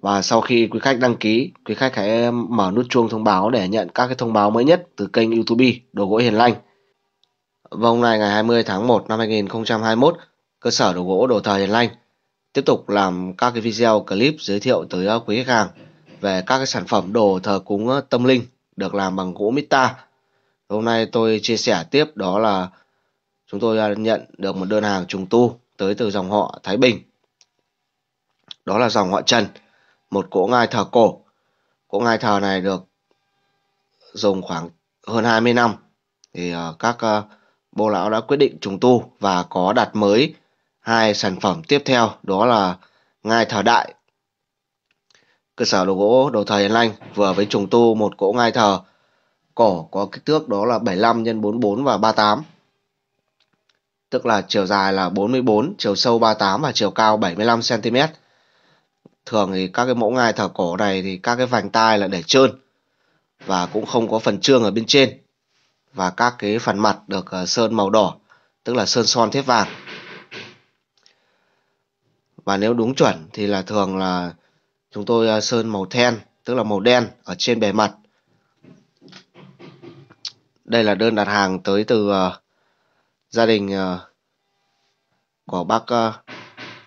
Và sau khi quý khách đăng ký, quý khách hãy mở nút chuông thông báo để nhận các cái thông báo mới nhất từ kênh YouTube Đồ gỗ Hiền Lành. Và hôm nay ngày 20 tháng 1 năm 2021, cơ sở đồ gỗ Đồ thờ Hiền Lành tiếp tục làm các cái video clip giới thiệu tới ờ, quý khách hàng về các cái sản phẩm đồ thờ cúng ờ, tâm linh được làm bằng gỗ mít ta. Hôm nay tôi chia sẻ tiếp đó là chúng tôi ờ, nhận được một đơn hàng trùng tu tới từ dòng họ Thái Bình. Đó là dòng họ Trần một cỗ ngai thờ cổ. Cỗ ngai thờ này được dùng khoảng hơn 20 năm thì ờ, các ờ, bô lão đã quyết định trùng tu và có đặt mới hai sản phẩm tiếp theo đó là ngai thờ đại. Cơ sở đồ gỗ đồ thờ Hiền Lanh vừa với trùng tu một cỗ ngai thờ cổ có kích thước đó là 75 x 44 và 38. Tức là chiều dài là 44, chiều sâu 38 và chiều cao 75 cm Thường thì các cái mẫu ngai thở cổ này thì các cái vành tai là để trơn và cũng không có phần trương ở bên trên và các cái phần mặt được ờ, sơn màu đỏ tức là sơn son thép vàng và nếu đúng chuẩn thì là thường là chúng tôi ờ, sơn màu then tức là màu đen ở trên bề mặt đây là đơn đặt hàng tới từ ờ, gia đình của bác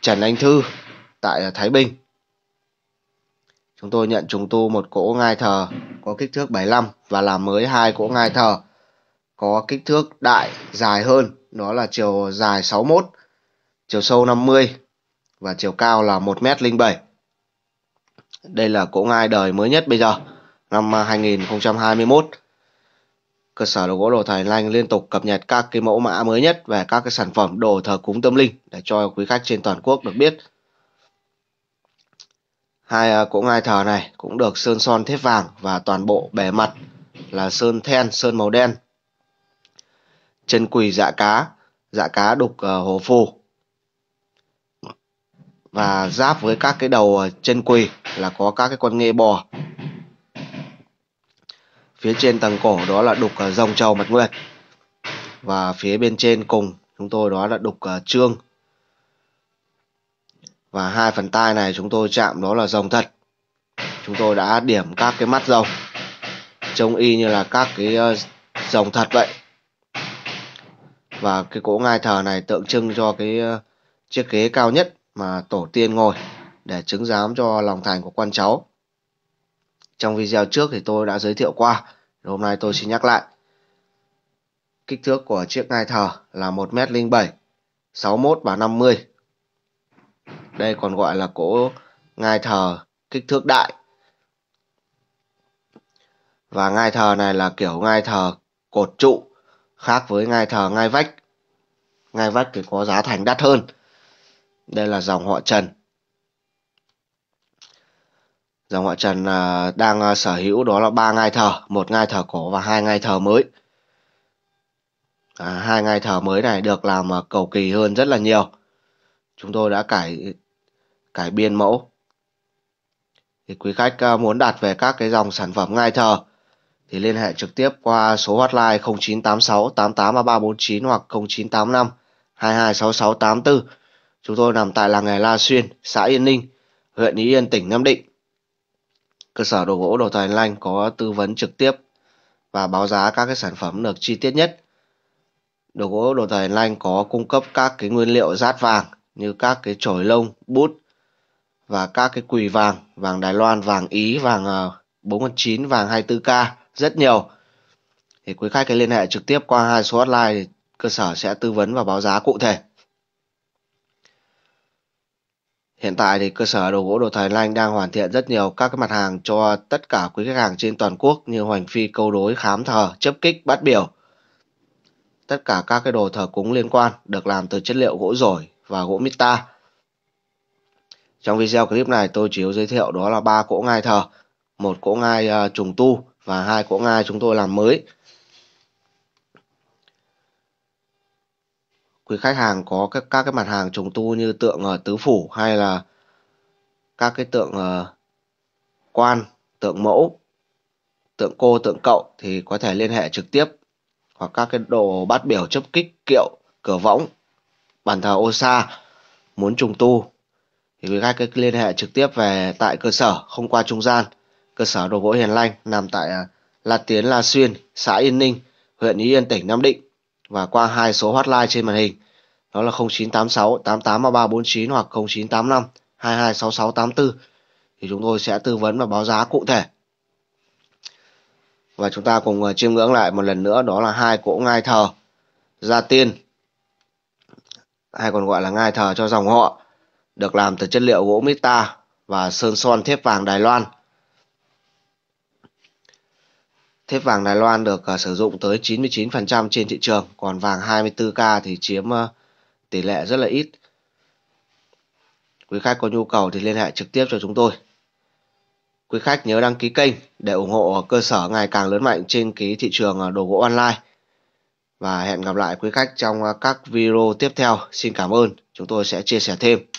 Trần Anh Thư tại Thái Bình Chúng tôi nhận trùng tu một cỗ ngai thờ có kích thước 75 và làm mới hai cỗ ngai thờ có kích thước đại dài hơn, đó là chiều dài 61, chiều sâu 50 và chiều cao là 1m07. Đây là cỗ ngai đời mới nhất bây giờ, năm 2021. Cơ sở đồ gỗ đồ thầy Lanh liên tục cập nhật các cái mẫu mã mới nhất về các cái sản phẩm đồ thờ cúng tâm linh để cho quý khách trên toàn quốc được biết hai à, cỗ ngai thờ này cũng được sơn son thép vàng và toàn bộ bề mặt là sơn then sơn màu đen chân quỳ dạ cá dạ cá đục à, hồ phù và giáp với các cái đầu à, chân quỳ là có các cái con nghê bò phía trên tầng cổ đó là đục rồng trầu mật nguyệt và phía bên trên cùng chúng tôi đó là đục trương và hai phần tai này chúng tôi chạm đó là rồng thật chúng tôi đã điểm các cái mắt rồng trông y như là các cái ờ, rồng thật vậy và cái cỗ ngai thờ này tượng trưng cho cái ờ, chiếc ghế cao nhất mà tổ tiên ngồi để chứng giám cho lòng thành của con cháu trong video trước thì tôi đã giới thiệu qua hôm nay tôi xin nhắc lại kích thước của chiếc ngai thờ là 1m07 61 năm mươi đây còn gọi là cổ ngai thờ kích thước đại và ngai thờ này là kiểu ngai thờ cột trụ khác với ngai thờ ngai vách ngai vách thì có giá thành đắt hơn đây là dòng họ trần dòng họ trần à, đang à, sở hữu đó là ba ngai thờ một ngai thờ cổ và hai ngai thờ mới à, hai ngai thờ mới này được làm à, cầu kỳ hơn rất là nhiều chúng tôi đã cải cải biên mẫu thì quý khách ờ, muốn đặt về các cái dòng sản phẩm ngay thờ thì liên hệ trực tiếp qua số hotline 0986 883349 hoặc 0985 226684. Chúng tôi nằm tại làng nghề La Xuyên, xã Yên Ninh, huyện Ý Yên, tỉnh Nam Định. Cơ sở đồ gỗ đồ thời Lanh có tư vấn trực tiếp và báo giá các cái sản phẩm được chi tiết nhất. Đồ gỗ đồ thời Lanh có cung cấp các cái nguyên liệu rát vàng, như các cái chổi lông, bút và các cái quỳ vàng, vàng Đài Loan, vàng Ý, vàng 419, ờ, vàng 24K rất nhiều. Thì quý khách hãy liên hệ trực tiếp qua hai số hotline cơ sở sẽ tư vấn và báo giá cụ thể. Hiện tại thì cơ sở đồ gỗ đồ Thái Lan đang hoàn thiện rất nhiều các cái mặt hàng cho tất cả quý khách hàng trên toàn quốc như hoành phi câu đối, khám thờ, chấp kích, bát biểu. Tất cả các cái đồ thờ cúng liên quan được làm từ chất liệu gỗ rổi, và gỗ Mita. Trong video clip này tôi chỉ giới thiệu đó là ba cỗ ngai thờ, một cỗ ngai à, trùng tu và hai cỗ ngai chúng tôi làm mới. Quý khách hàng có các, các cái mặt hàng trùng tu như tượng à, tứ phủ hay là các cái tượng à, quan, tượng mẫu, tượng cô, tượng cậu thì có thể liên hệ trực tiếp hoặc các cái đồ bát biểu chấp kích, kiệu, cửa võng bàn thờ Osa muốn trùng tu thì quý khách cứ liên hệ trực tiếp về tại cơ sở không qua trung gian cơ sở đồ gỗ hiền Lanh nằm tại à, La Tiến La Xuyên xã Yên Ninh huyện Ý Yên tỉnh Nam Định và qua hai số hotline trên màn hình đó là 0986 883349 hoặc 0985 226684 thì chúng tôi sẽ tư vấn và báo giá cụ thể và chúng ta cùng à, chiêm ngưỡng lại một lần nữa đó là hai cỗ ngai thờ gia tiên hay còn gọi là ngai thờ cho dòng họ, được làm từ chất liệu gỗ mít và sơn son thép vàng Đài Loan. Thép vàng Đài Loan được à, sử dụng tới 99% trên thị trường, còn vàng 24K thì chiếm à, tỷ lệ rất là ít. Quý khách có nhu cầu thì liên hệ trực tiếp cho chúng tôi. Quý khách nhớ đăng ký kênh để ủng hộ cơ sở ngày càng lớn mạnh trên ký thị trường à, đồ gỗ online và hẹn gặp lại quý khách trong à, các video tiếp theo. Xin cảm ơn, chúng tôi sẽ chia sẻ thêm.